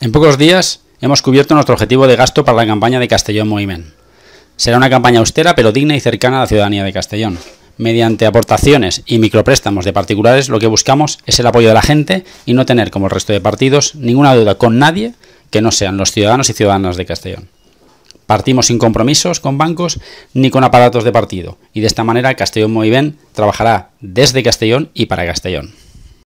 En pocos días hemos cubierto nuestro objetivo de gasto para la campaña de Castellón Moviment. Será una campaña austera pero digna y cercana a la ciudadanía de Castellón. Mediante aportaciones y micropréstamos de particulares lo que buscamos es el apoyo de la gente y no tener, como el resto de partidos, ninguna deuda con nadie que no sean los ciudadanos y ciudadanas de Castellón. Partimos sin compromisos con bancos ni con aparatos de partido y de esta manera Castellón Moviment trabajará desde Castellón y para Castellón.